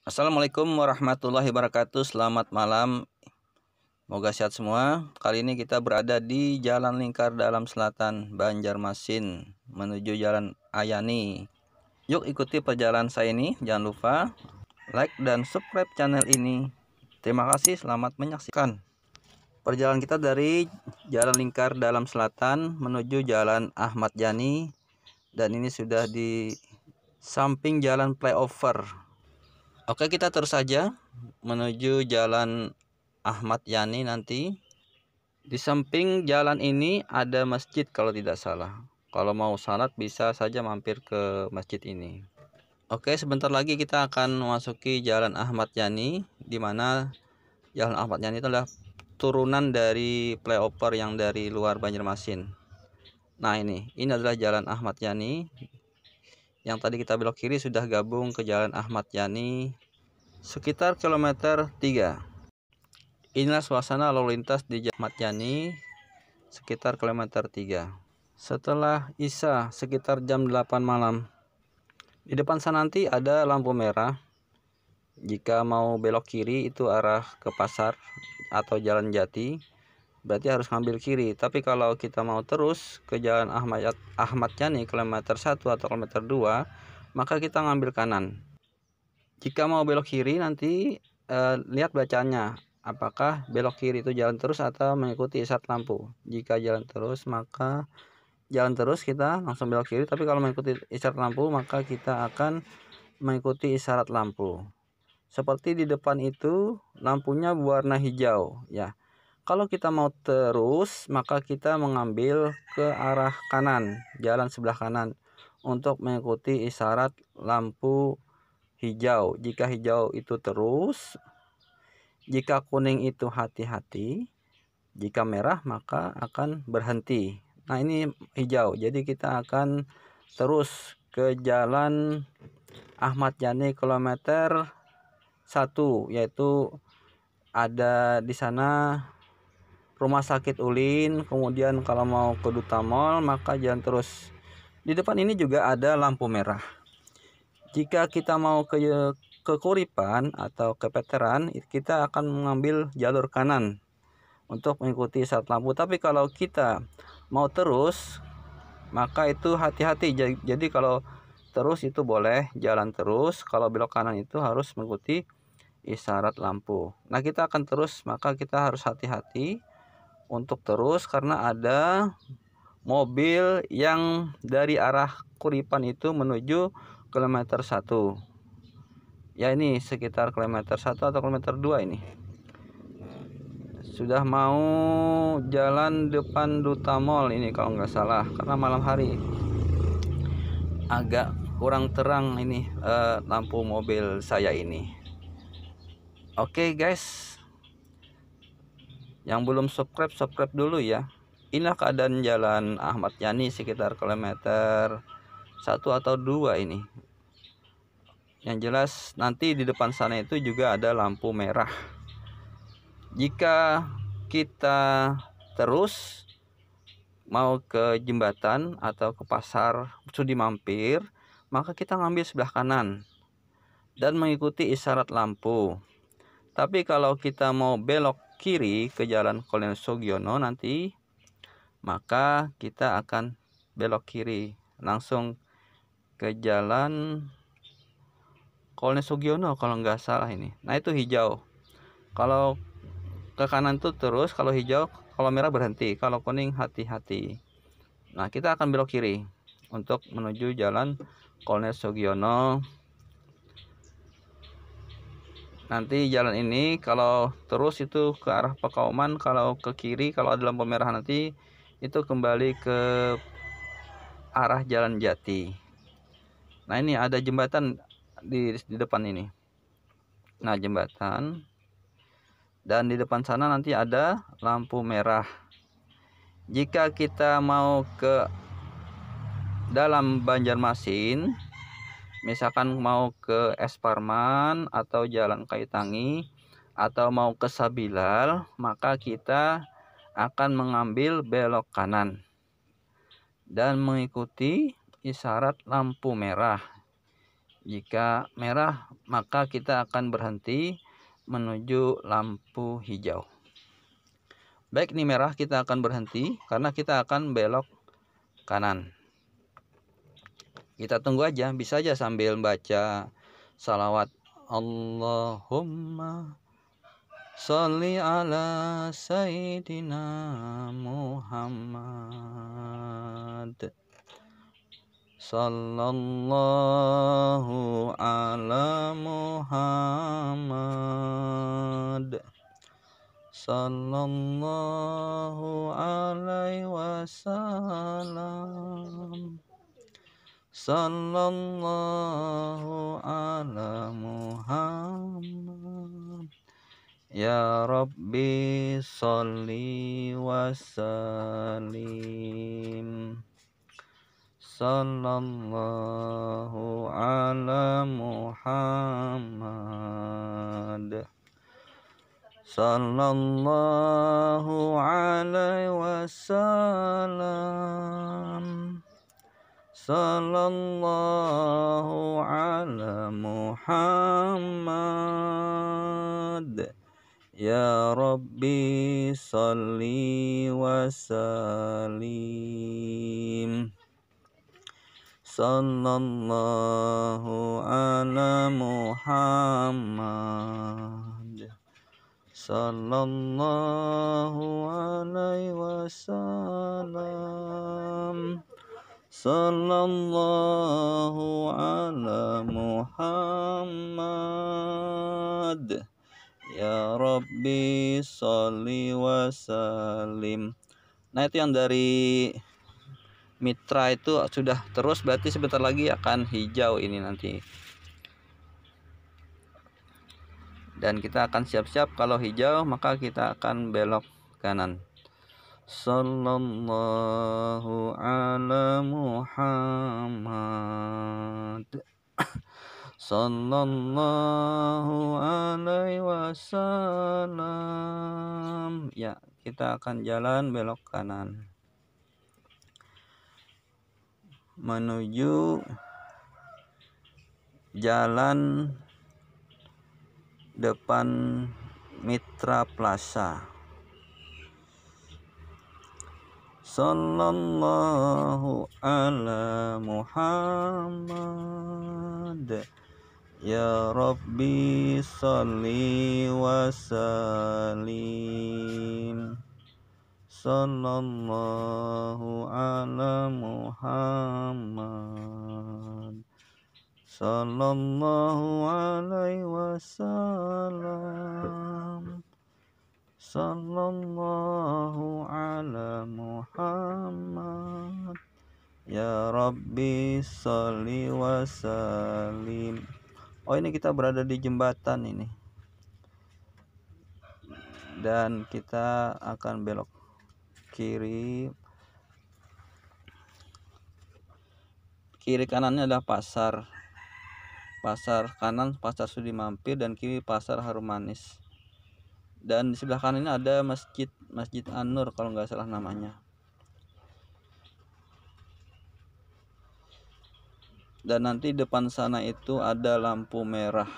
Assalamualaikum warahmatullahi wabarakatuh Selamat malam Moga sehat semua Kali ini kita berada di Jalan Lingkar Dalam Selatan Banjarmasin Menuju Jalan Ayani Yuk ikuti perjalanan saya ini Jangan lupa like dan subscribe channel ini Terima kasih selamat menyaksikan Perjalanan kita dari Jalan Lingkar Dalam Selatan Menuju Jalan Ahmad Yani Dan ini sudah di samping jalan flyover Oke, kita terus saja menuju jalan Ahmad Yani nanti. Di samping jalan ini ada masjid kalau tidak salah. Kalau mau salat bisa saja mampir ke masjid ini. Oke, sebentar lagi kita akan memasuki jalan Ahmad Yani di mana jalan Ahmad Yani itu adalah turunan dari playoper yang dari luar Banjarmasin. Nah, ini ini adalah jalan Ahmad Yani yang tadi kita belok kiri sudah gabung ke jalan Ahmad Yani sekitar kilometer 3 inilah suasana lalu lintas di jalan Ahmad Yani sekitar kilometer 3 setelah Isa sekitar jam 8 malam di depan sana nanti ada lampu merah jika mau belok kiri itu arah ke pasar atau jalan jati berarti harus ngambil kiri tapi kalau kita mau terus ke jalan Ahmad Ahmad Yani kilometer 1 atau kilometer 2 maka kita ngambil kanan jika mau belok kiri nanti eh, lihat bacanya, apakah belok kiri itu jalan terus atau mengikuti isyarat lampu jika jalan terus maka jalan terus kita langsung belok kiri tapi kalau mengikuti isyarat lampu maka kita akan mengikuti isyarat lampu seperti di depan itu lampunya berwarna hijau ya kalau kita mau terus, maka kita mengambil ke arah kanan, jalan sebelah kanan untuk mengikuti isyarat lampu hijau. Jika hijau itu terus, jika kuning itu hati-hati, jika merah maka akan berhenti. Nah, ini hijau. Jadi kita akan terus ke jalan Ahmad Yani kilometer 1 yaitu ada di sana rumah sakit Ulin kemudian kalau mau ke Duta Mall maka jalan terus di depan ini juga ada lampu merah jika kita mau ke ke Kuripan atau ke kita akan mengambil jalur kanan untuk mengikuti saat lampu tapi kalau kita mau terus maka itu hati-hati jadi kalau terus itu boleh jalan terus kalau belok kanan itu harus mengikuti isyarat lampu nah kita akan terus maka kita harus hati-hati untuk terus karena ada mobil yang dari arah Kuripan itu menuju kilometer 1 ya ini sekitar kilometer 1 atau kilometer 2 ini sudah mau jalan depan Duta Mall ini kalau nggak salah karena malam hari agak kurang terang ini eh, lampu mobil saya ini oke okay, guys yang belum subscribe subscribe dulu ya inilah keadaan jalan Ahmad Yani sekitar kilometer satu atau dua ini yang jelas nanti di depan sana itu juga ada lampu merah jika kita terus mau ke jembatan atau ke pasar sudi mampir maka kita ngambil sebelah kanan dan mengikuti isyarat lampu tapi kalau kita mau belok kiri ke jalan Kolonel Sogiono nanti maka kita akan belok kiri langsung ke jalan Kolonel Sogiono kalau nggak salah ini nah itu hijau kalau ke kanan tuh terus kalau hijau kalau merah berhenti kalau kuning hati-hati nah kita akan belok kiri untuk menuju jalan Kolonel Sogiono nanti jalan ini kalau terus itu ke arah Pekauman kalau ke kiri kalau ada lampu merah nanti itu kembali ke arah Jalan Jati nah ini ada jembatan di, di depan ini nah jembatan dan di depan sana nanti ada lampu merah jika kita mau ke dalam Banjarmasin misalkan mau ke Esparman atau Jalan Kaitangi atau mau ke Sabilal maka kita akan mengambil belok kanan dan mengikuti isyarat lampu merah jika merah maka kita akan berhenti menuju lampu hijau baik ini merah kita akan berhenti karena kita akan belok kanan kita tunggu aja bisa aja sambil baca salawat Allahumma Salli ala Sayyidina Muhammad Sallallahu ala Muhammad Sallallahu alaihi wasallam صلى الله على محمد يا ربي صل وسلم صلى الله على محمد صلى الله عليه وسلم صلى الله على محمد يا ربي صل وسلم صلى الله على محمد صلى الله عليه وسلم sallallahu ala Muhammad ya Rabbi sholli wa salim nah itu yang dari mitra itu sudah terus berarti sebentar lagi akan hijau ini nanti dan kita akan siap-siap kalau hijau maka kita akan belok kanan sallallahu ala Muhammad Muhammad Sallallahu alaihi wasallam Ya kita akan jalan belok kanan Menuju Jalan Depan Mitra Plaza صلى الله على محمد يا ربي صل وسلم صلى الله على محمد صلى الله عليه وسلم sallallahu ala Muhammad ya Rabbi salli wa salim oh ini kita berada di jembatan ini dan kita akan belok kiri kiri kanannya adalah pasar pasar kanan pasar Sudi Mampir dan kiri pasar Harum Manis dan di sebelah kanan ini ada masjid masjid an kalau nggak salah namanya dan nanti depan sana itu ada lampu merah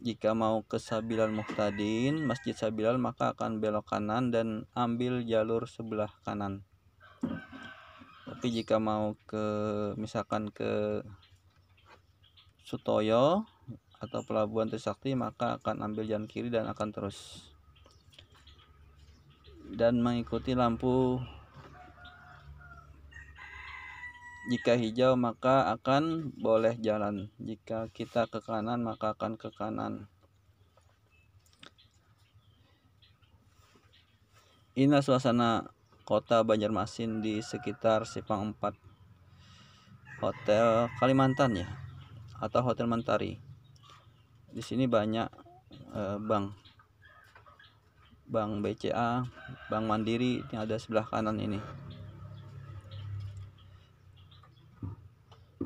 jika mau ke Sabilal Muhtadin Masjid Sabilal maka akan belok kanan dan ambil jalur sebelah kanan tapi jika mau ke misalkan ke Sutoyo atau pelabuhan Trisakti maka akan ambil jalan kiri dan akan terus dan mengikuti lampu jika hijau maka akan boleh jalan jika kita ke kanan maka akan ke kanan ini suasana kota Banjarmasin di sekitar Sipang 4 Hotel Kalimantan ya atau Hotel Mentari di sini banyak eh, bank bank BCA bank Mandiri yang ada sebelah kanan ini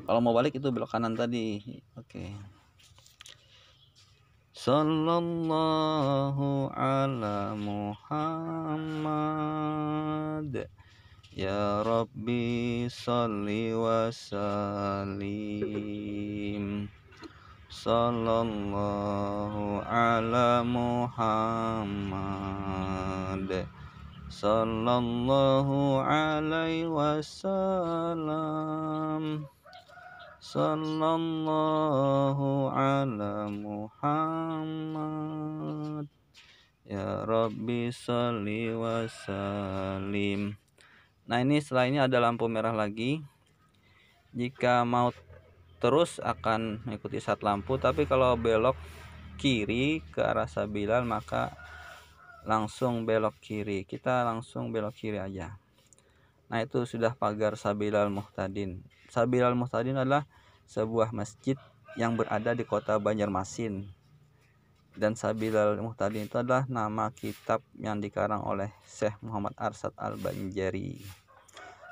kalau mau balik itu belok kanan tadi oke okay. Sallallahu ala Muhammad Ya Rabbi salli wa salim sallallahu ala Muhammad sallallahu alaihi wasallam sallallahu ala Muhammad ya Rabbi salli wa salim nah ini setelah ini ada lampu merah lagi jika mau terus akan mengikuti saat lampu tapi kalau belok kiri ke arah sabilan maka langsung belok kiri kita langsung belok kiri aja nah itu sudah pagar Sabilal Muhtadin Sabilal Muhtadin adalah sebuah masjid yang berada di kota Banjarmasin dan Sabilal Muhtadin itu adalah nama kitab yang dikarang oleh Syekh Muhammad Arsad Al-Banjari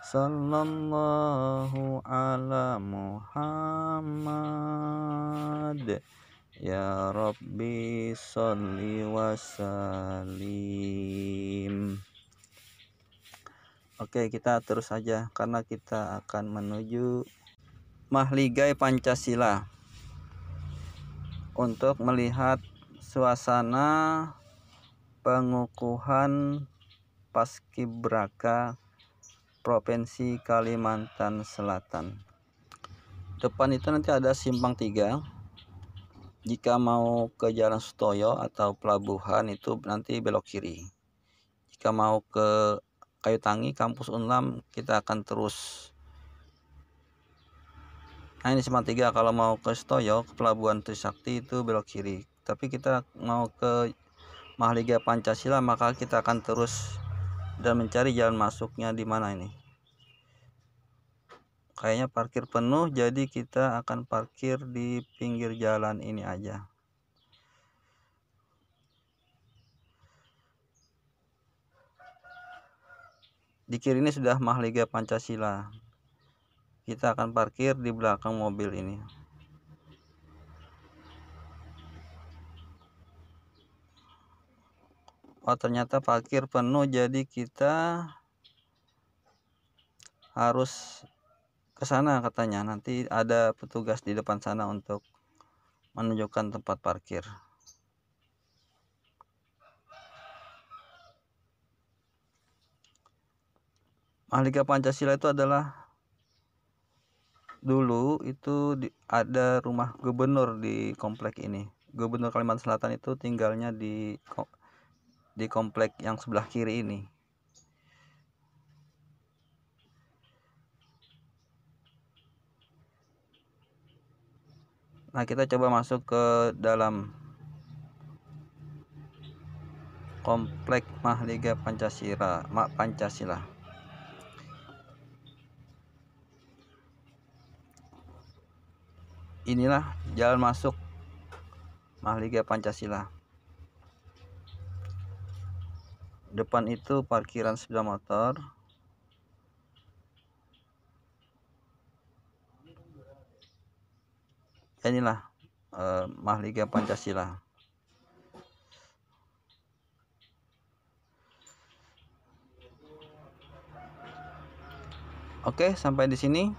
sallallahu ala Muhammad Ya Rabbi salli wa salim Oke kita terus saja karena kita akan menuju Mahligai Pancasila Untuk melihat suasana pengukuhan paskibraka Provinsi Kalimantan Selatan depan itu nanti ada simpang tiga jika mau ke Jalan Sutoyo atau pelabuhan itu nanti belok kiri jika mau ke Kayu Tangi kampus Unlam kita akan terus nah ini simpang tiga kalau mau ke Sutoyo ke pelabuhan Trisakti itu belok kiri tapi kita mau ke Mahliga Pancasila maka kita akan terus dan mencari jalan masuknya di mana ini kayaknya parkir penuh jadi kita akan parkir di pinggir jalan ini aja di kiri ini sudah mahligai Pancasila kita akan parkir di belakang mobil ini oh ternyata parkir penuh jadi kita harus ke sana katanya nanti ada petugas di depan sana untuk menunjukkan tempat parkir Malika Pancasila itu adalah dulu itu di, ada rumah gubernur di komplek ini gubernur Kalimantan Selatan itu tinggalnya di di komplek yang sebelah kiri ini Nah, kita coba masuk ke dalam komplek Mahliga Pancasila, Mak Pancasila. Inilah jalan masuk Mahliga Pancasila. depan itu parkiran sepeda motor ya, inilah eh, mahliga Pancasila Oke, sampai di sini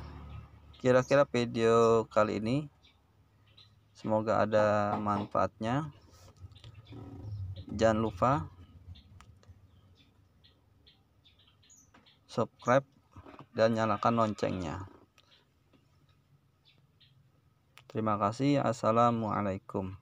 kira-kira video kali ini. Semoga ada manfaatnya. Jangan lupa subscribe dan nyalakan loncengnya terima kasih assalamualaikum